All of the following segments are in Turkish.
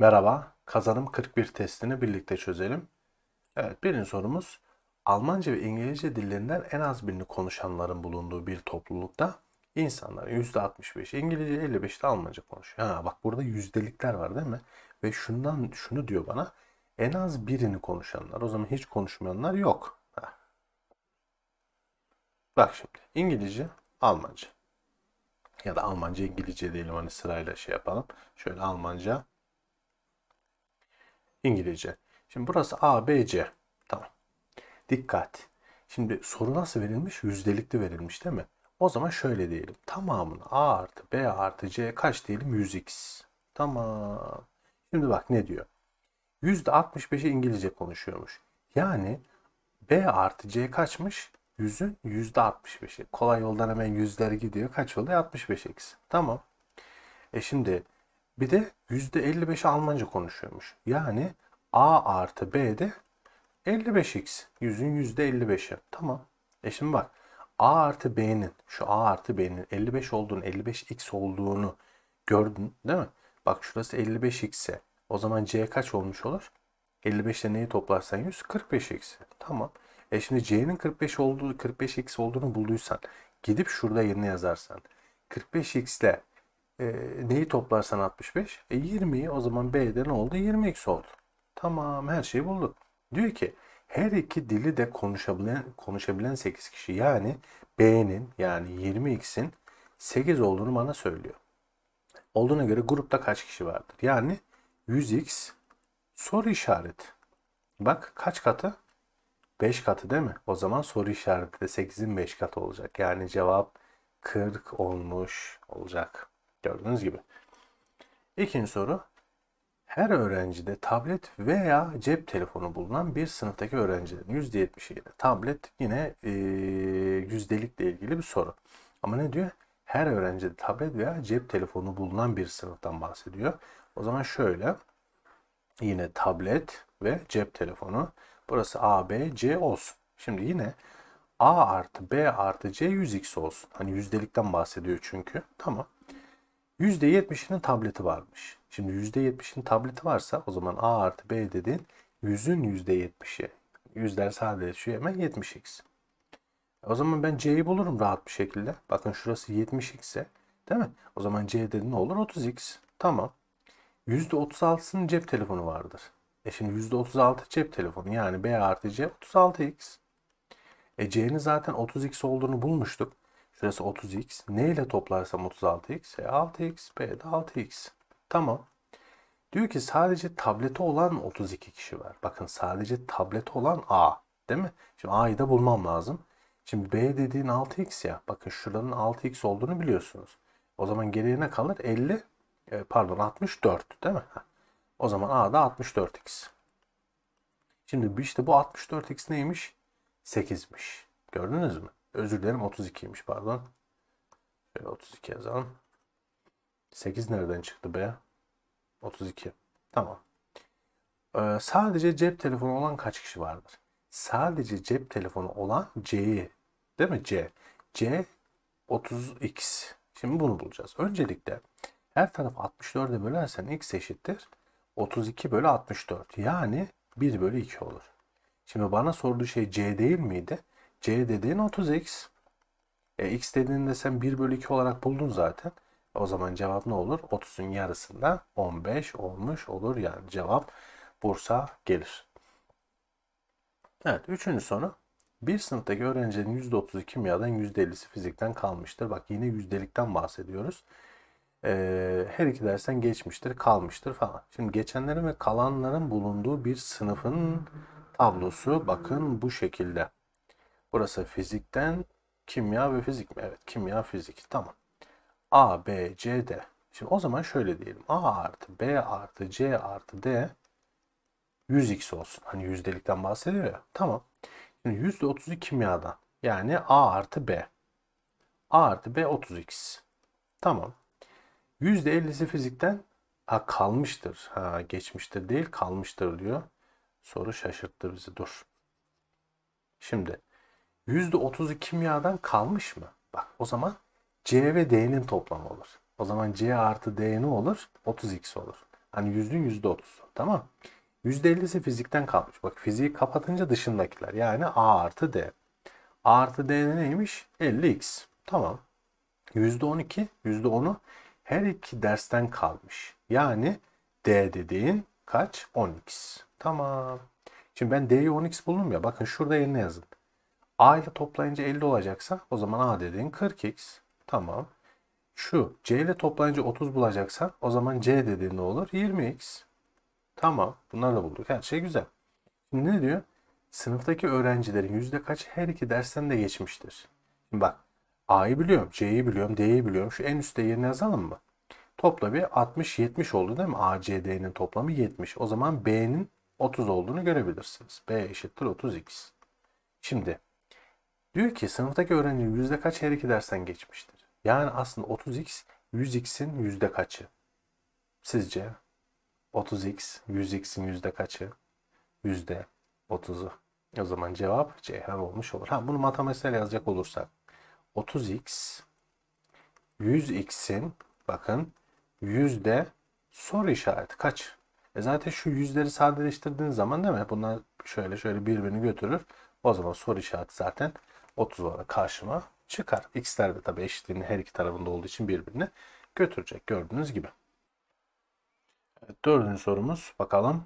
Merhaba, kazanım 41 testini birlikte çözelim. Evet, birinci sorumuz. Almanca ve İngilizce dillerinden en az birini konuşanların bulunduğu bir toplulukta insanların 65 İngilizce, 55'i de Almanca konuşuyor. Ha, bak burada yüzdelikler var değil mi? Ve şundan şunu diyor bana. En az birini konuşanlar. O zaman hiç konuşmayanlar yok. Ha. Bak şimdi. İngilizce, Almanca. Ya da Almanca, İngilizce diyelim hani sırayla şey yapalım. Şöyle Almanca, İngilizce. Şimdi burası A, B, C. Tamam. Dikkat. Şimdi soru nasıl verilmiş? Yüzdelikli verilmiş değil mi? O zaman şöyle diyelim. Tamamını A artı B artı C kaç diyelim? 100x. Tamam. Şimdi bak ne diyor? %65'i İngilizce konuşuyormuş. Yani B artı C kaçmış? 100'ün %65'i. Kolay yoldan hemen yüzler gidiyor. Kaç oluyor? 65 eksi. Tamam. E şimdi bir de yüzde 55 Almanca konuşuyormuş. Yani A artı b de 55x. Yüzün yüzde %55'i. Tamam. E şimdi bak. A artı B'nin şu A artı B'nin 55 olduğunu 55x olduğunu gördün değil mi? Bak şurası 55x ise o zaman C kaç olmuş olur? 55 ile neyi toplarsan 100 45x. Tamam. E şimdi C'nin 45 olduğu 45x olduğunu bulduysan gidip şurada yerine yazarsan 45x ile ee, neyi toplarsan 65? E 20'yi o zaman B'de ne oldu? 20x oldu. Tamam her şeyi bulduk. Diyor ki her iki dili de konuşabilen, konuşabilen 8 kişi yani B'nin yani 20x'in 8 olduğunu bana söylüyor. Olduğuna göre grupta kaç kişi vardır? Yani 100x soru işareti. Bak kaç katı? 5 katı değil mi? O zaman soru işareti de 8'in 5 katı olacak. Yani cevap 40 olmuş olacak. Gördüğünüz gibi. İkinci soru. Her öğrencide tablet veya cep telefonu bulunan bir sınıftaki öğrencilerin %70'i yine tablet yine e, yüzdelikle ilgili bir soru. Ama ne diyor? Her öğrencide tablet veya cep telefonu bulunan bir sınıftan bahsediyor. O zaman şöyle yine tablet ve cep telefonu. Burası A, B, C olsun. Şimdi yine A artı B artı C 100x olsun. Hani yüzdelikten bahsediyor çünkü. Tamam. %70'inin tableti varmış. Şimdi %70'inin tableti varsa o zaman A artı B dediğin 100'ün %70'i. Yüzler şu hemen 70x. O zaman ben C'yi bulurum rahat bir şekilde. Bakın şurası 70x ise değil mi? O zaman C dedi ne olur? 30x. Tamam. %36'sının cep telefonu vardır. E şimdi %36 cep telefonu yani B artı C 36x. E C'nin zaten 30x olduğunu bulmuştuk. Şurası 30x. Ne ile toplarsam 36x? E 6x, b de 6x. Tamam. Diyor ki sadece tableti olan 32 kişi var. Bakın sadece tableti olan A. Değil mi? Şimdi A'yı da bulmam lazım. Şimdi B dediğin 6x ya. Bakın şuranın 6x olduğunu biliyorsunuz. O zaman geriye ne kalır? 50 e, pardon 64 değil mi? O zaman A da 64x. Şimdi işte bu 64x neymiş? 8'miş. Gördünüz mü? Özür dilerim 32'ymiş pardon. Şöyle 32 yazalım. 8 nereden çıktı be? 32. Tamam. Ee, sadece cep telefonu olan kaç kişi vardır? Sadece cep telefonu olan C'yi değil mi? C. C 30x. Şimdi bunu bulacağız. Öncelikle her tarafı 64'e bölersen x eşittir 32 bölü 64. Yani 1 bölü 2 olur. Şimdi bana sorduğu şey C değil miydi? C dediğin 30x. E, x dediğini de sen 1 bölü 2 olarak buldun zaten. O zaman cevap ne olur? 30'un yarısında, 15 olmuş olur. Yani cevap Bursa gelir. Evet. Üçüncü soru. Bir sınıftaki öğrencinin %30'u kimyadan %50'si fizikten kalmıştır. Bak yine yüzdelikten bahsediyoruz. Ee, her iki dersen geçmiştir, kalmıştır falan. Şimdi geçenlerin ve kalanların bulunduğu bir sınıfın tablosu bakın bu şekilde. Burası fizikten kimya ve fizik mi? Evet kimya fizik tamam. A, B, C, D. Şimdi o zaman şöyle diyelim. A artı B artı C artı D 100x olsun. Hani yüzdelikten bahsediyor ya. Tamam. Şimdi %30'u kimyadan. Yani A artı B. A artı B 30x. Tamam. %50'si fizikten ha, kalmıştır. Ha, geçmiştir değil kalmıştır diyor. Soru şaşırttı bizi. Dur. Şimdi %30'u kimyadan kalmış mı? Bak o zaman C ve D'nin toplamı olur. O zaman C artı D ne olur? 30x olur. Hani yüzün %30'u tamam %50'si fizikten kalmış. Bak fiziği kapatınca dışındakiler. Yani A artı D. A artı D neymiş? 50x. Tamam. %12, %10'u her iki dersten kalmış. Yani D dediğin kaç? 10x. Tamam. Şimdi ben D'yi 10x buldum ya. Bakın şurada yerine yazın. A ile toplayınca 50 olacaksa o zaman A dediğin 40x. Tamam. Şu C ile toplayınca 30 bulacaksa o zaman C dediğin ne olur? 20x. Tamam. Bunları da bulduk. Her şey güzel. Şimdi ne diyor? Sınıftaki öğrencilerin yüzde kaç her iki dersten de geçmiştir. Şimdi bak. A'yı biliyorum. C'yi biliyorum. D'yi biliyorum. Şu en üstte yerine yazalım mı? Topla bir 60-70 oldu değil mi? A, C, D'nin toplamı 70. O zaman B'nin 30 olduğunu görebilirsiniz. B eşittir 30x. Şimdi Diyor ki sınıftaki öğrencinin yüzde kaç her iki dersten geçmiştir? Yani aslında 30x 100x'in yüzde kaçı? Sizce 30x 100x'in yüzde kaçı? Yüzde 30'u. O zaman cevap Ceyhan olmuş olur. Ha bunu matematiksel yazacak olursak 30x 100x'in bakın yüzde soru işareti kaç? E zaten şu yüzleri sadeleştirdiğiniz zaman değil mi? Bunlar şöyle şöyle birbirini götürür. O zaman soru işareti zaten 30 olarak karşıma çıkar. X'ler de tabii eşitliğinin her iki tarafında olduğu için birbirine götürecek gördüğünüz gibi. dördüncü sorumuz bakalım.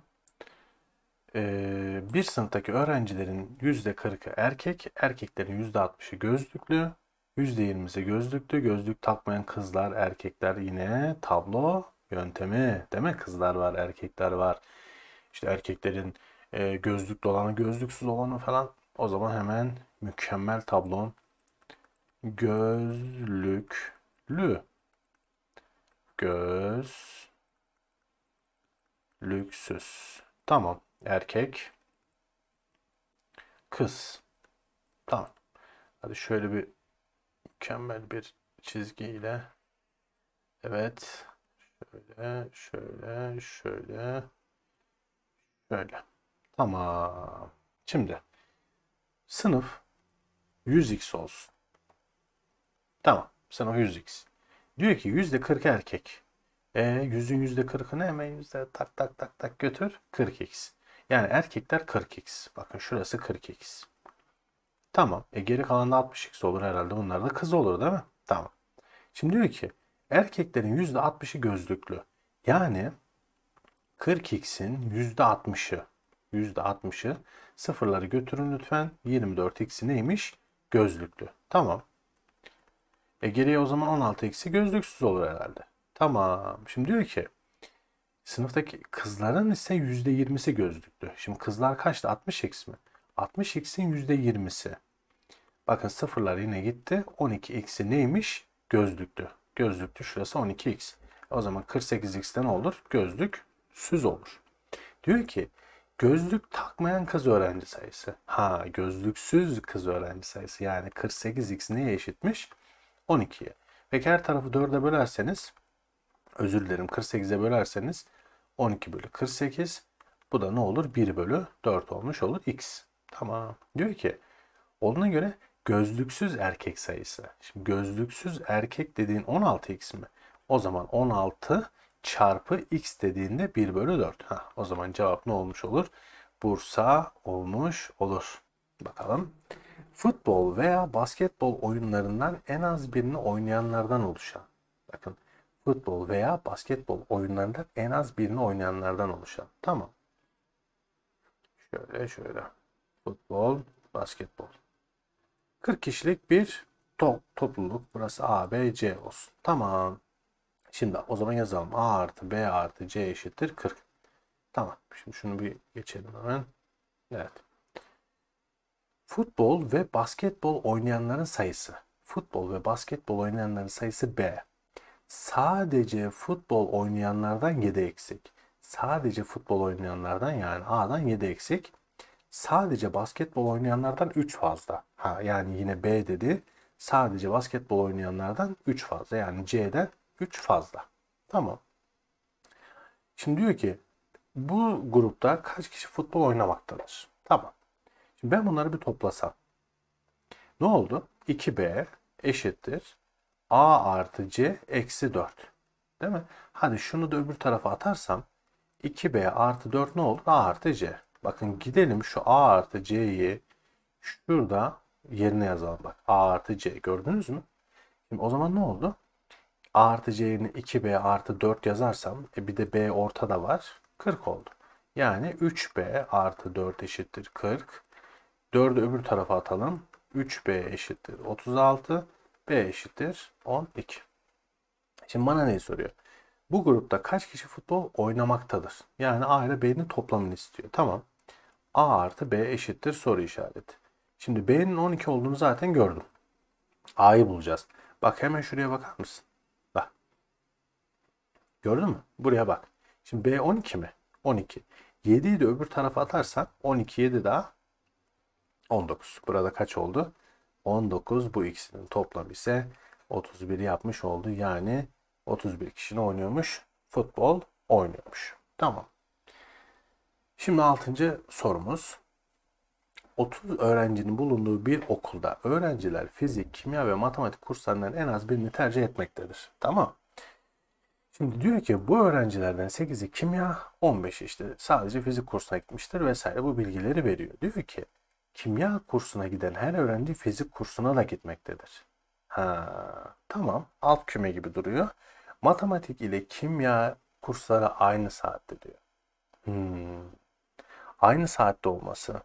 Ee, bir sınıftaki öğrencilerin %40'ı erkek, erkeklerin %60'ı gözlüklü, %20'si gözlüklü, gözlük takmayan kızlar, erkekler yine tablo yöntemi. demek Kızlar var, erkekler var. İşte erkeklerin e, gözlüklü olanı, gözlüksüz olanı falan o zaman hemen mükemmel tablom gözlüklü göz lüksüz. Tamam. Erkek kız. Tamam. Hadi şöyle bir mükemmel bir çizgiyle evet şöyle şöyle şöyle şöyle. Tamam. Şimdi Sınıf 100x olsun. Tamam. Sınıf 100x. Diyor ki %40 erkek. E, yüzün %40'ını hemen yüzde tak tak tak tak götür 40x. Yani erkekler 40x. Bakın şurası 40x. Tamam. E geri kalan da 60x olur herhalde. Bunlar da kız olur değil mi? Tamam. Şimdi diyor ki erkeklerin %60'ı gözlüklü. Yani 40x'in %60'ı %60'ı sıfırları götürün lütfen. 24x'i neymiş? Gözlüklü. Tamam. E geriye o zaman 16x'i gözlüksüz olur herhalde. Tamam. Şimdi diyor ki sınıftaki kızların ise %20'si gözlüklü. Şimdi kızlar kaçtı? 60x mi? 60x'in %20'si. Bakın sıfırlar yine gitti. 12x'i neymiş? Gözlüklü. Gözlüklü şurası 12x. O zaman 48 x'ten olur? Gözlük süz olur. Diyor ki Gözlük takmayan kız öğrenci sayısı. Ha gözlüksüz kız öğrenci sayısı. Yani 48x neye eşitmiş? 12'ye. Peki her tarafı 4'e bölerseniz özür dilerim 48'e bölerseniz 12 bölü 48 bu da ne olur? 1 bölü 4 olmuş olur x. Tamam. Diyor ki olduğuna göre gözlüksüz erkek sayısı. Şimdi gözlüksüz erkek dediğin 16x mi? O zaman 16 çarpı x dediğinde 1 bölü 4. Heh, o zaman cevap ne olmuş olur? Bursa olmuş olur. Bakalım. Futbol veya basketbol oyunlarından en az birini oynayanlardan oluşan. Bakın futbol veya basketbol oyunlarından en az birini oynayanlardan oluşan. Tamam. Şöyle şöyle. Futbol, basketbol. 40 kişilik bir top, topluluk. Burası A, B, C olsun. Tamam. Şimdi o zaman yazalım. A artı B artı C eşittir 40. Tamam. Şimdi şunu bir geçelim hemen. Evet. Futbol ve basketbol oynayanların sayısı. Futbol ve basketbol oynayanların sayısı B. Sadece futbol oynayanlardan 7 eksik. Sadece futbol oynayanlardan yani A'dan 7 eksik. Sadece basketbol oynayanlardan 3 fazla. Ha yani yine B dedi. Sadece basketbol oynayanlardan 3 fazla. Yani C'den güç fazla. Tamam. Şimdi diyor ki bu grupta kaç kişi futbol oynamaktadır? Tamam. Şimdi ben bunları bir toplasam. Ne oldu? 2B eşittir. A artı C eksi 4. Değil mi? Hadi şunu da öbür tarafa atarsam 2B artı 4 ne oldu A artı C. Bakın gidelim şu A artı C'yi şurada yerine yazalım. Bak A artı C gördünüz mü? Şimdi o zaman ne oldu? A artı C'nin 2B artı 4 yazarsam e bir de B orta da var. 40 oldu. Yani 3B artı 4 eşittir 40. 4'ü öbür tarafa atalım. 3B eşittir 36. B eşittir 12. Şimdi bana neyi soruyor? Bu grupta kaç kişi futbol oynamaktadır? Yani A ile B'nin toplamını istiyor. Tamam. A artı B eşittir soru işareti. Şimdi B'nin 12 olduğunu zaten gördüm. A'yı bulacağız. Bak hemen şuraya bakar mısın? Gördün mü? Buraya bak. Şimdi B 12 mi? 12. 7'yi de öbür tarafa atarsak 12 7 daha 19. Burada kaç oldu? 19 bu ikisinin toplamı ise 31 yapmış oldu. Yani 31 kişinin oynuyormuş. Futbol oynuyormuş. Tamam. Şimdi 6. sorumuz. 30 öğrencinin bulunduğu bir okulda öğrenciler fizik, kimya ve matematik kurslarından en az birini tercih etmektedir. Tamam. Şimdi diyor ki bu öğrencilerden 8'i kimya, 15'i işte sadece fizik kursuna gitmiştir vesaire bu bilgileri veriyor. Diyor ki kimya kursuna giden her öğrenci fizik kursuna da gitmektedir. Ha, tamam alt küme gibi duruyor. Matematik ile kimya kursları aynı saatte diyor. Hmm. Aynı saatte olması.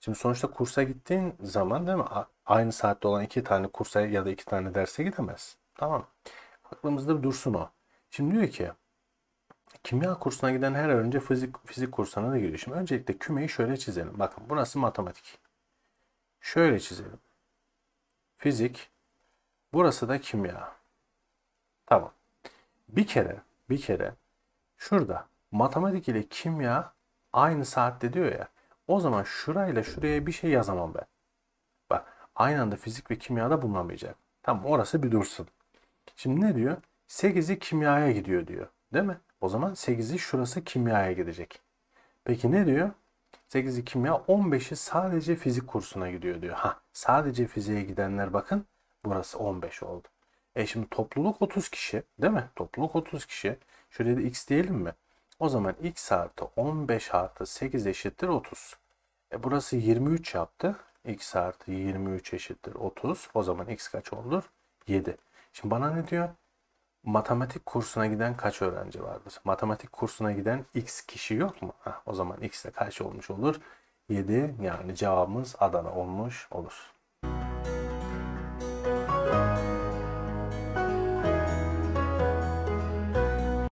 Şimdi sonuçta kursa gittiğin zaman değil mi? Aynı saatte olan iki tane kursa ya da iki tane derse gidemez. Tamam. Aklımızda bir dursun o. Şimdi diyor ki kimya kursuna giden her önce fizik, fizik kursuna da giriyor. Şimdi öncelikle kümeyi şöyle çizelim. Bakın burası matematik. Şöyle çizelim. Fizik. Burası da kimya. Tamam. Bir kere, bir kere şurada matematik ile kimya aynı saatte diyor ya. O zaman şurayla şuraya bir şey yazamam ben. Bak aynı anda fizik ve kimyada bulunamayacak. Tamam orası bir dursun. Şimdi ne diyor? 8'i kimyaya gidiyor diyor. Değil mi? O zaman 8'i şurası kimyaya gidecek. Peki ne diyor? 8'i kimya 15'i sadece fizik kursuna gidiyor diyor. Ha sadece fiziğe gidenler bakın burası 15 oldu. E şimdi topluluk 30 kişi değil mi? Topluluk 30 kişi. Şuraya da x diyelim mi? O zaman x artı 15 artı 8 eşittir 30. E burası 23 yaptı. x artı 23 eşittir 30. O zaman x kaç olur? 7. Şimdi bana ne diyor? matematik kursuna giden kaç öğrenci vardır? Matematik kursuna giden x kişi yok mu? Heh, o zaman x de kaç olmuş olur? 7 yani cevabımız Adana olmuş olur.